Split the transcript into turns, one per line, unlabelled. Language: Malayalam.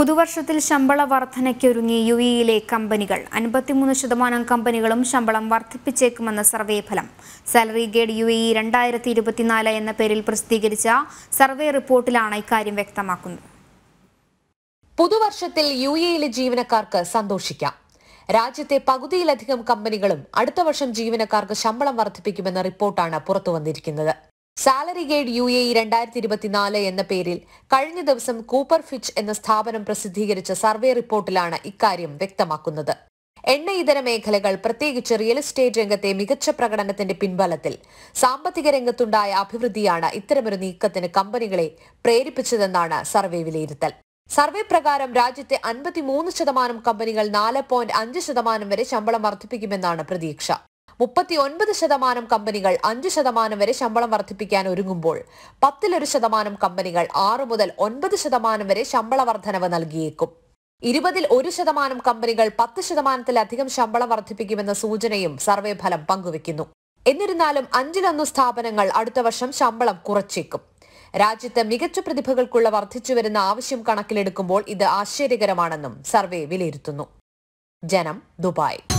പുതുവർഷത്തിൽ ശമ്പള വർധനയ്ക്കൊരുങ്ങി ഒരുങ്ങി യു ഇയിലെ കമ്പനികൾ അൻപത്തിമൂന്ന് ശതമാനം കമ്പനികളും ശമ്പളം വർദ്ധിപ്പിച്ചേക്കുമെന്ന സർവേ ഫലം സാലറി ഗേഡ് യു ഇ രണ്ടായിരത്തി ഇരുപത്തിനാല് എന്ന പേരിൽ പ്രസിദ്ധീകരിച്ച സർവേ റിപ്പോർട്ടിലാണ് ഇക്കാര്യം വ്യക്തമാക്കുന്നത്
പുതുവർഷത്തിൽ യു ഇയിലെ ജീവനക്കാർക്ക് സന്തോഷിക്കാം രാജ്യത്തെ പകുതിയിലധികം കമ്പനികളും അടുത്ത വർഷം ജീവനക്കാർക്ക് ശമ്പളം വർദ്ധിപ്പിക്കുമെന്ന റിപ്പോർട്ടാണ് പുറത്തു വന്നിരിക്കുന്നത് salary guide U A E രണ്ടായിരത്തി ഇരുപത്തിനാല് എന്ന പേരിൽ കഴിഞ്ഞ ദിവസം കൂപ്പർ ഫിച്ച് എന്ന സ്ഥാപനം പ്രസിദ്ധീകരിച്ച സർവേ റിപ്പോർട്ടിലാണ് ഇക്കാര്യം വ്യക്തമാക്കുന്നത് എണ്ണ ഇതര മേഖലകൾ പ്രത്യേകിച്ച് റിയൽ എസ്റ്റേറ്റ് രംഗത്തെ മികച്ച പ്രകടനത്തിന്റെ പിൻബലത്തിൽ സാമ്പത്തിക രംഗത്തുണ്ടായ അഭിവൃദ്ധിയാണ് ഇത്തരമൊരു നീക്കത്തിന് കമ്പനികളെ പ്രേരിപ്പിച്ചതെന്നാണ് സർവേ വിലയിരുത്തൽ സർവേ പ്രകാരം രാജ്യത്തെ അൻപത്തിമൂന്ന് ശതമാനം കമ്പനികൾ നാല് പോയിന്റ് അഞ്ച് ശതമാനം വരെ ശമ്പളം വർദ്ധിപ്പിക്കുമെന്നാണ് പ്രതീക്ഷ മുപ്പത്തി ഒൻപത് ശതമാനം കമ്പനികൾ അഞ്ച് ശതമാനം വരെ ശമ്പളം വർദ്ധിപ്പിക്കാൻ ഒരുങ്ങുമ്പോൾ പത്തിലൊരു ശതമാനം കമ്പനികൾ ആറ് മുതൽ ഒൻപത് ശതമാനം വരെ ശമ്പള വർധനവ് നൽകിയേക്കും ഇരുപതിൽ ഒരു ശതമാനം കമ്പനികൾ പത്ത് ശതമാനത്തിലധികം ശമ്പളം വർദ്ധിപ്പിക്കുമെന്ന സൂചനയും സർവേ ഫലം പങ്കുവയ്ക്കുന്നു എന്നിരുന്നാലും അഞ്ചിലൊന്ന് സ്ഥാപനങ്ങൾ അടുത്ത വർഷം ശമ്പളം കുറച്ചേക്കും രാജ്യത്ത് മികച്ച പ്രതിഭകൾക്കുള്ള വർദ്ധിച്ചു വരുന്ന ആവശ്യം കണക്കിലെടുക്കുമ്പോൾ ഇത് ആശ്ചര്യകരമാണെന്നും സർവേ വിലയിരുത്തുന്നു ജനം ദുബായ്